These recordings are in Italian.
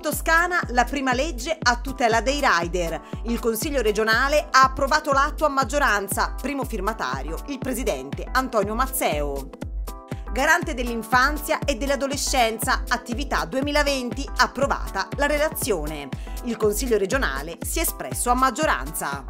In Toscana la prima legge a tutela dei rider. Il Consiglio regionale ha approvato l'atto a maggioranza, primo firmatario il presidente Antonio Mazzeo. Garante dell'infanzia e dell'adolescenza, attività 2020, approvata la relazione. Il Consiglio regionale si è espresso a maggioranza.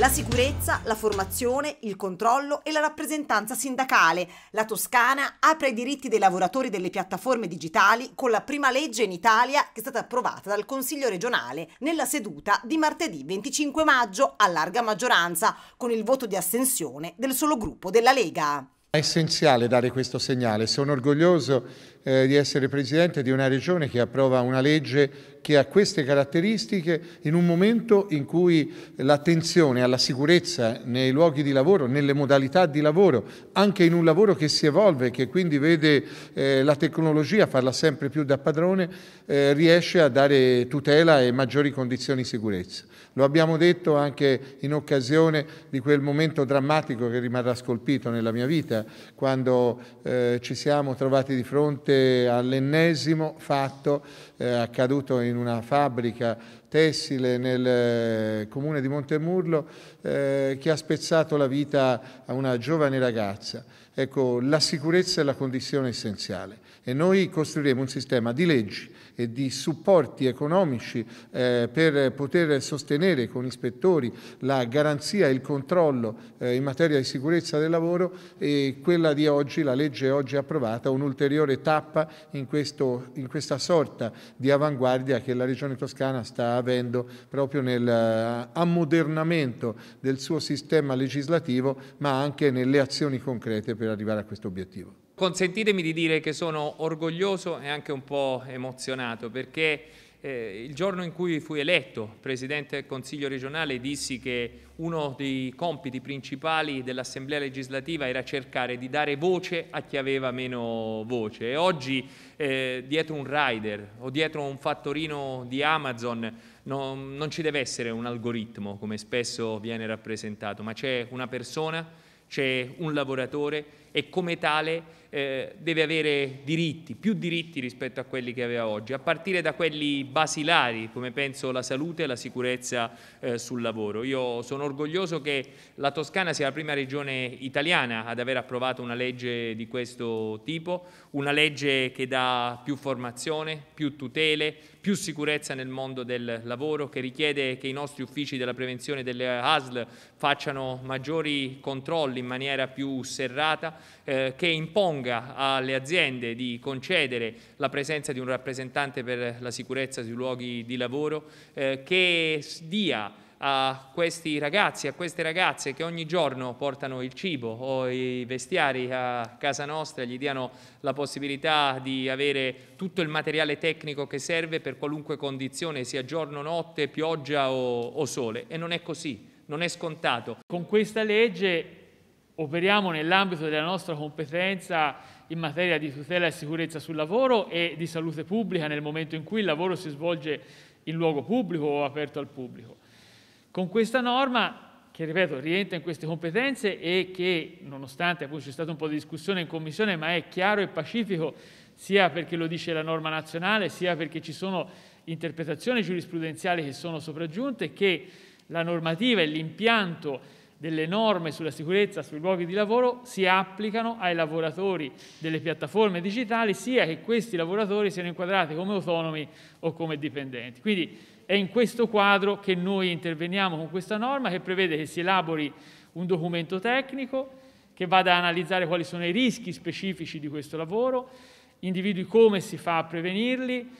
La sicurezza, la formazione, il controllo e la rappresentanza sindacale. La Toscana apre i diritti dei lavoratori delle piattaforme digitali con la prima legge in Italia che è stata approvata dal Consiglio regionale nella seduta di martedì 25 maggio a larga maggioranza con il voto di assensione del solo gruppo della Lega. È essenziale dare questo segnale. Sono orgoglioso eh, di essere presidente di una regione che approva una legge che ha queste caratteristiche in un momento in cui l'attenzione alla sicurezza nei luoghi di lavoro, nelle modalità di lavoro, anche in un lavoro che si evolve, e che quindi vede eh, la tecnologia farla sempre più da padrone, eh, riesce a dare tutela e maggiori condizioni di sicurezza. Lo abbiamo detto anche in occasione di quel momento drammatico che rimarrà scolpito nella mia vita, quando eh, ci siamo trovati di fronte all'ennesimo fatto eh, accaduto in una fabbrica tessile nel eh, comune di Montemurlo eh, che ha spezzato la vita a una giovane ragazza. Ecco, la sicurezza è la condizione essenziale e noi costruiremo un sistema di leggi e di supporti economici eh, per poter sostenere con ispettori la garanzia e il controllo eh, in materia di sicurezza del lavoro e quella di oggi, la legge oggi approvata, un'ulteriore tappa in, questo, in questa sorta di avanguardia che la Regione Toscana sta avendo proprio eh, ammodernamento del suo sistema legislativo, ma anche nelle azioni concrete per arrivare a questo obiettivo. Consentitemi di dire che sono orgoglioso e anche un po' emozionato perché eh, il giorno in cui fui eletto Presidente del Consiglio regionale dissi che uno dei compiti principali dell'Assemblea legislativa era cercare di dare voce a chi aveva meno voce e oggi eh, dietro un rider o dietro un fattorino di Amazon no, non ci deve essere un algoritmo come spesso viene rappresentato, ma c'è una persona, c'è un lavoratore e come tale eh, deve avere diritti, più diritti rispetto a quelli che aveva oggi, a partire da quelli basilari, come penso la salute e la sicurezza eh, sul lavoro. Io sono orgoglioso che la Toscana sia la prima regione italiana ad aver approvato una legge di questo tipo, una legge che dà più formazione, più tutele, più sicurezza nel mondo del lavoro, che richiede che i nostri uffici della prevenzione delle ASL facciano maggiori controlli in maniera più serrata, eh, che imponga alle aziende di concedere la presenza di un rappresentante per la sicurezza sui luoghi di lavoro, eh, che dia a questi ragazzi, a queste ragazze che ogni giorno portano il cibo o i vestiari a casa nostra, gli diano la possibilità di avere tutto il materiale tecnico che serve per qualunque condizione, sia giorno, notte, pioggia o, o sole. E non è così, non è scontato. Con questa legge operiamo nell'ambito della nostra competenza in materia di tutela e sicurezza sul lavoro e di salute pubblica nel momento in cui il lavoro si svolge in luogo pubblico o aperto al pubblico. Con questa norma, che ripeto rientra in queste competenze e che nonostante appunto c'è stata un po' di discussione in commissione, ma è chiaro e pacifico sia perché lo dice la norma nazionale, sia perché ci sono interpretazioni giurisprudenziali che sono sopraggiunte, che la normativa e l'impianto delle norme sulla sicurezza sui luoghi di lavoro si applicano ai lavoratori delle piattaforme digitali, sia che questi lavoratori siano inquadrati come autonomi o come dipendenti. Quindi è in questo quadro che noi interveniamo con questa norma che prevede che si elabori un documento tecnico che vada a analizzare quali sono i rischi specifici di questo lavoro, individui come si fa a prevenirli,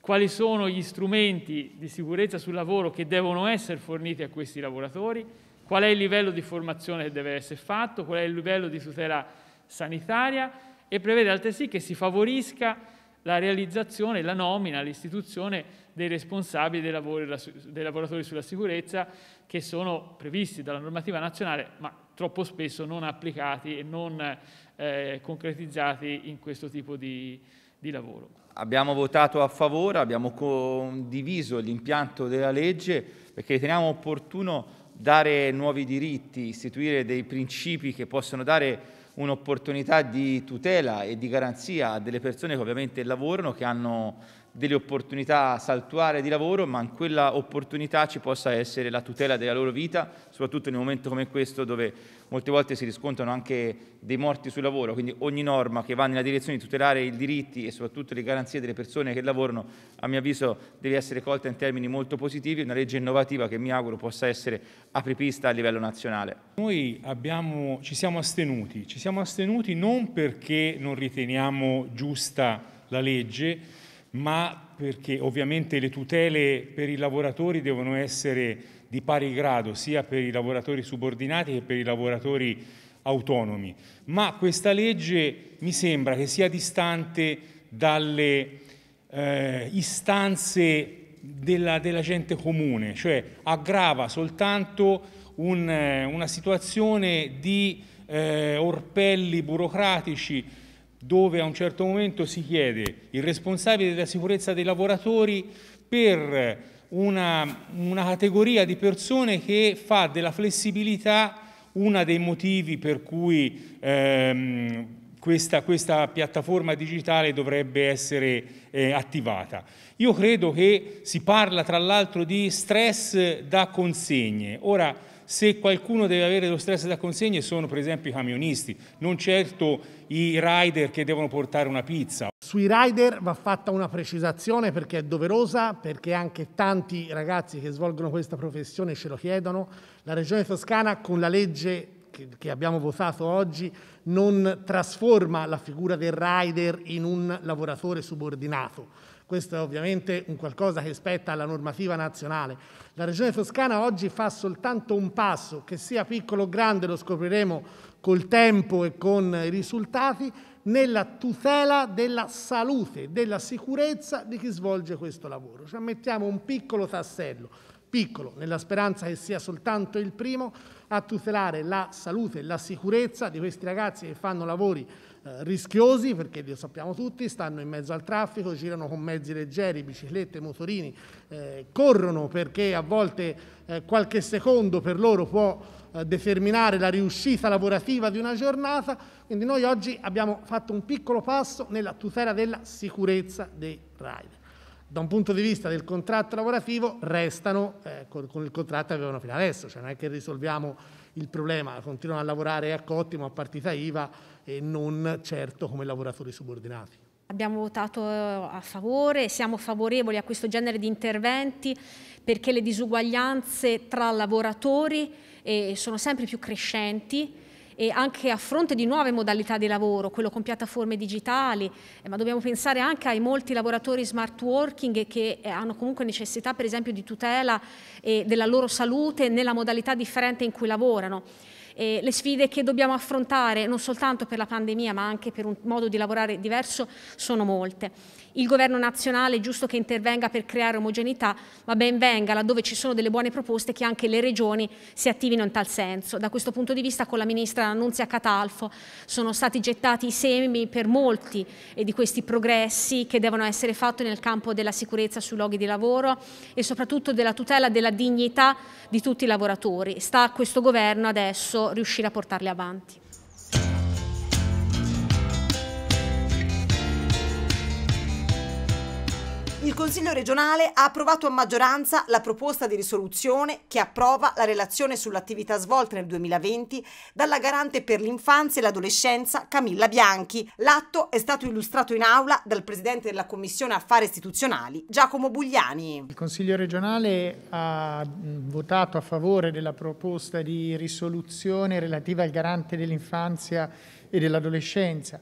quali sono gli strumenti di sicurezza sul lavoro che devono essere forniti a questi lavoratori, qual è il livello di formazione che deve essere fatto, qual è il livello di tutela sanitaria e prevede altresì che si favorisca la realizzazione, la nomina, l'istituzione dei responsabili dei, lavori, dei lavoratori sulla sicurezza che sono previsti dalla normativa nazionale ma troppo spesso non applicati e non eh, concretizzati in questo tipo di, di lavoro. Abbiamo votato a favore, abbiamo condiviso l'impianto della legge perché riteniamo opportuno dare nuovi diritti, istituire dei principi che possono dare un'opportunità di tutela e di garanzia a delle persone che ovviamente lavorano, che hanno delle opportunità saltuarie di lavoro, ma in quella opportunità ci possa essere la tutela della loro vita, soprattutto in un momento come questo dove molte volte si riscontrano anche dei morti sul lavoro, quindi ogni norma che va nella direzione di tutelare i diritti e soprattutto le garanzie delle persone che lavorano, a mio avviso, deve essere colta in termini molto positivi, una legge innovativa che mi auguro possa essere apripista a livello nazionale. Noi abbiamo, ci siamo astenuti, ci siamo astenuti non perché non riteniamo giusta la legge, ma perché ovviamente le tutele per i lavoratori devono essere di pari grado sia per i lavoratori subordinati che per i lavoratori autonomi. Ma questa legge mi sembra che sia distante dalle eh, istanze della, della, gente comune, cioè aggrava soltanto un, eh, una situazione di eh, orpelli burocratici dove a un certo momento si chiede il responsabile della sicurezza dei lavoratori per una, una categoria di persone che fa della flessibilità uno dei motivi per cui ehm, questa, questa, piattaforma digitale dovrebbe essere eh, attivata. Io credo che si parla tra l'altro di stress da consegne. Ora, se qualcuno deve avere lo stress da consegne sono per esempio i camionisti, non certo i rider che devono portare una pizza. Sui rider va fatta una precisazione perché è doverosa, perché anche tanti ragazzi che svolgono questa professione ce lo chiedono. La Regione Toscana con la legge che, che abbiamo votato oggi non trasforma la figura del rider in un lavoratore subordinato. Questo è ovviamente un qualcosa che spetta alla normativa nazionale. La Regione Toscana oggi fa soltanto un passo, che sia piccolo o grande, lo scopriremo col tempo e con i risultati, nella tutela della salute, della sicurezza di chi svolge questo lavoro. Cioè mettiamo un piccolo tassello piccolo, nella speranza che sia soltanto il primo a tutelare la salute e la sicurezza di questi ragazzi che fanno lavori eh, rischiosi, perché lo sappiamo tutti, stanno in mezzo al traffico, girano con mezzi leggeri, biciclette, motorini, eh, corrono perché a volte eh, qualche secondo per loro può eh, determinare la riuscita lavorativa di una giornata, quindi noi oggi abbiamo fatto un piccolo passo nella tutela della sicurezza dei rider da un punto di vista del contratto lavorativo restano eh, con, con, il contratto che avevano fino adesso, cioè non è che risolviamo il problema, continuano a lavorare a cottimo, a partita IVA e non certo come lavoratori subordinati. Abbiamo votato eh, a favore, siamo favorevoli a questo genere di interventi perché le disuguaglianze tra lavoratori eh, sono sempre più crescenti e anche a fronte di nuove modalità di lavoro, quello con piattaforme digitali, eh, ma dobbiamo pensare anche ai molti lavoratori smart working che eh, hanno comunque necessità per esempio di tutela eh, della loro salute nella modalità differente in cui lavorano eh, le sfide che dobbiamo affrontare non soltanto per la pandemia ma anche per un modo di lavorare diverso sono molte. Il governo nazionale è giusto che intervenga per creare omogeneità, ma ben venga laddove ci sono delle buone proposte che anche le regioni si attivino in tal senso. Da questo punto di vista con la ministra Annunzia Catalfo sono stati gettati i semi per molti eh, di questi progressi che devono essere fatti nel campo della sicurezza sui luoghi di lavoro e soprattutto della tutela della dignità di tutti i lavoratori. Sta a questo governo adesso riuscire a portarle avanti. Il Consiglio regionale ha approvato a maggioranza la proposta di risoluzione che approva la relazione sull'attività svolta nel 2020 dalla garante per l'infanzia e l'adolescenza Camilla Bianchi. L'atto è stato illustrato in aula dal presidente della Commissione Affari Istituzionali Giacomo Bugliani. Il Consiglio regionale ha votato a favore della proposta di risoluzione relativa al garante dell'infanzia e dell'adolescenza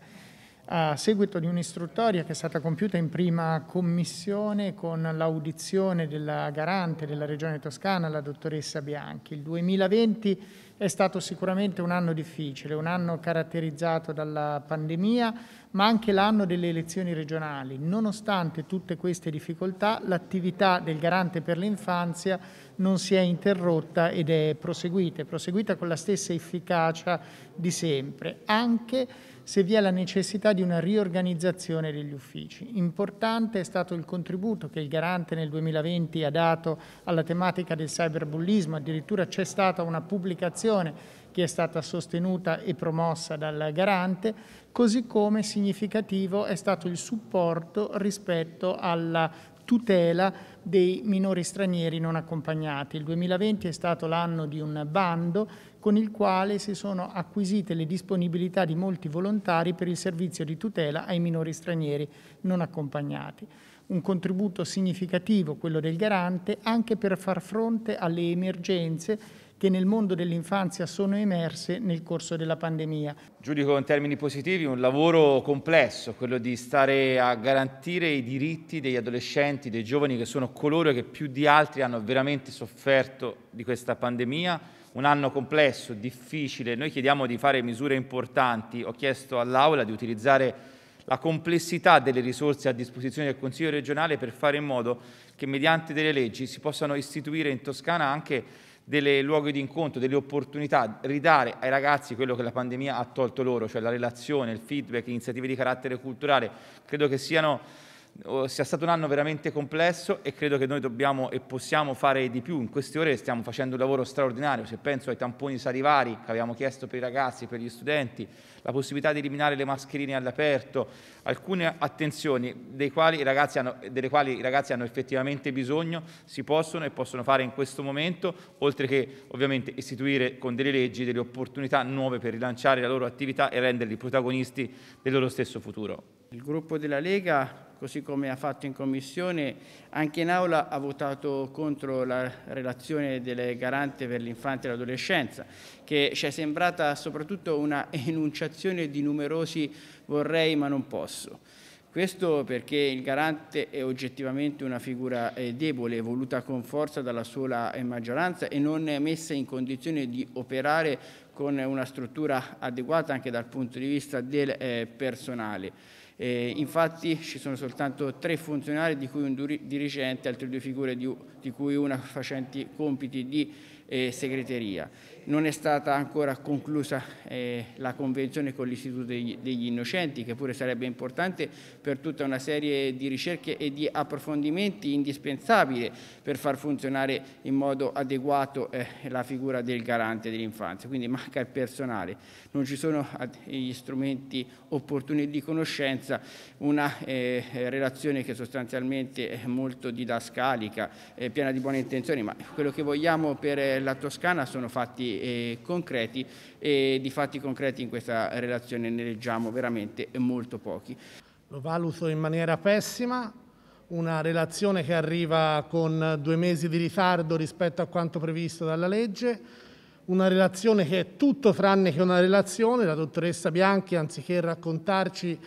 a seguito di un'istruttoria che è stata compiuta in prima commissione con l'audizione della garante della Regione Toscana, la dottoressa Bianchi. Il 2020 è stato sicuramente un anno difficile, un anno caratterizzato dalla pandemia, ma anche l'anno delle elezioni regionali. Nonostante tutte queste difficoltà, l'attività del garante per l'infanzia non si è interrotta ed è proseguita, è proseguita con la stessa efficacia di sempre, anche se vi è la necessità di una riorganizzazione degli uffici. Importante è stato il contributo che il garante nel 2020 ha dato alla tematica del cyberbullismo, addirittura c'è stata una pubblicazione formazione che è stata sostenuta e promossa dal garante, così come significativo è stato il supporto rispetto alla tutela dei minori stranieri non accompagnati. Il 2020 è stato l'anno di un bando con il quale si sono acquisite le disponibilità di molti volontari per il servizio di tutela ai minori stranieri non accompagnati. Un contributo significativo, quello del garante, anche per far fronte alle emergenze che nel mondo dell'infanzia sono emerse nel corso della pandemia. Giudico in termini positivi un lavoro complesso, quello di stare a garantire i diritti degli adolescenti, dei giovani che sono coloro che più di altri hanno veramente sofferto di questa pandemia. Un anno complesso, difficile, noi chiediamo di fare misure importanti, ho chiesto all'Aula di utilizzare la complessità delle risorse a disposizione del Consiglio regionale per fare in modo che mediante delle leggi si possano istituire in Toscana anche delle luoghi di incontro, delle opportunità, ridare ai ragazzi quello che la pandemia ha tolto loro, cioè la relazione, il feedback, iniziative di carattere culturale, credo che siano sia stato un anno veramente complesso e credo che noi dobbiamo e possiamo fare di più. In queste ore stiamo facendo un lavoro straordinario, se penso ai tamponi salivari che abbiamo chiesto per i ragazzi, per gli studenti, la possibilità di eliminare le mascherine all'aperto, alcune attenzioni quali hanno, delle quali i ragazzi hanno effettivamente bisogno, si possono e possono fare in questo momento, oltre che ovviamente istituire con delle leggi delle opportunità nuove per rilanciare la loro attività e renderli protagonisti del loro stesso futuro. Il gruppo della Lega così come ha fatto in commissione, anche in aula ha votato contro la relazione del garante per l'infanzia e l'adolescenza, che ci è sembrata soprattutto una enunciazione di numerosi vorrei ma non posso. Questo perché il garante è oggettivamente una figura eh, debole, voluta con forza dalla sola eh, maggioranza e non messa in condizione di operare con una struttura adeguata anche dal punto di vista del eh, personale. Eh, infatti ci sono soltanto tre funzionari di cui un dirigente, altre due figure di, di cui una facenti compiti di e segreteria. Non è stata ancora conclusa eh, la convenzione con l'Istituto degli, degli, Innocenti, che pure sarebbe importante per tutta una serie di ricerche e di approfondimenti indispensabili per far funzionare in modo adeguato eh, la figura del garante dell'infanzia. Quindi manca il personale, non ci sono gli strumenti opportuni di conoscenza, una eh, relazione che sostanzialmente è molto didascalica, eh, piena di buone intenzioni, ma quello che vogliamo per la Toscana sono fatti eh, concreti e di fatti concreti in questa relazione ne leggiamo veramente molto pochi. Lo valuto in maniera pessima, una relazione che arriva con due mesi di ritardo rispetto a quanto previsto dalla legge, una relazione che è tutto tranne che una relazione, la dottoressa Bianchi anziché raccontarci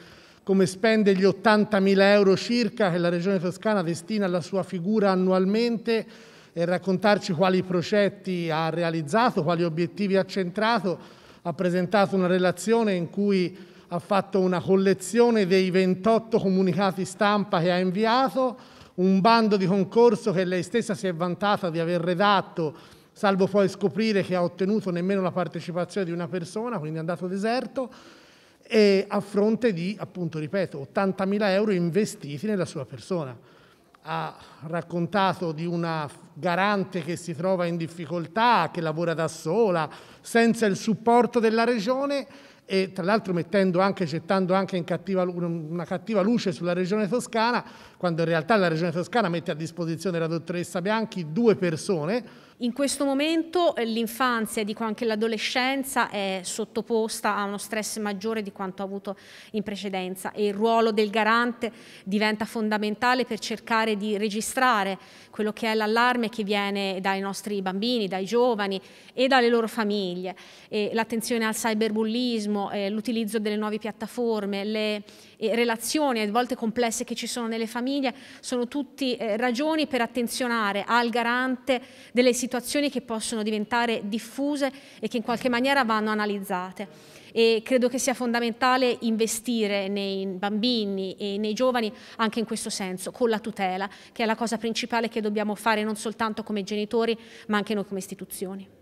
come spende gli 80.000 euro circa che la Regione Toscana destina alla sua figura annualmente, e raccontarci quali progetti ha realizzato, quali obiettivi ha centrato. Ha presentato una relazione in cui ha fatto una collezione dei 28 comunicati stampa che ha inviato, un bando di concorso che lei stessa si è vantata di aver redatto, salvo poi scoprire che ha ottenuto nemmeno la partecipazione di una persona, quindi è andato deserto, e a fronte di, appunto, ripeto, 80.000 euro investiti nella sua persona ha raccontato di una garante che si trova in difficoltà, che lavora da sola, senza il supporto della regione e tra l'altro mettendo anche, gettando anche cattiva, una cattiva luce sulla regione toscana, quando in realtà la regione toscana mette a disposizione la dottoressa Bianchi due persone, in questo momento eh, l'infanzia, dico anche l'adolescenza, è sottoposta a uno stress maggiore di quanto avuto in precedenza e il ruolo del garante diventa fondamentale per cercare di registrare quello che è l'allarme che viene dai nostri bambini, dai giovani e dalle loro famiglie. l'attenzione al cyberbullismo, eh, l'utilizzo delle nuove piattaforme, le eh, relazioni, a volte complesse che ci sono nelle famiglie, sono tutti eh, ragioni per attenzionare al garante delle situazioni che possono diventare diffuse e che in qualche maniera vanno analizzate e credo che sia fondamentale investire nei bambini e nei giovani anche in questo senso, con la tutela, che è la cosa principale che dobbiamo fare non soltanto come genitori ma anche noi come istituzioni.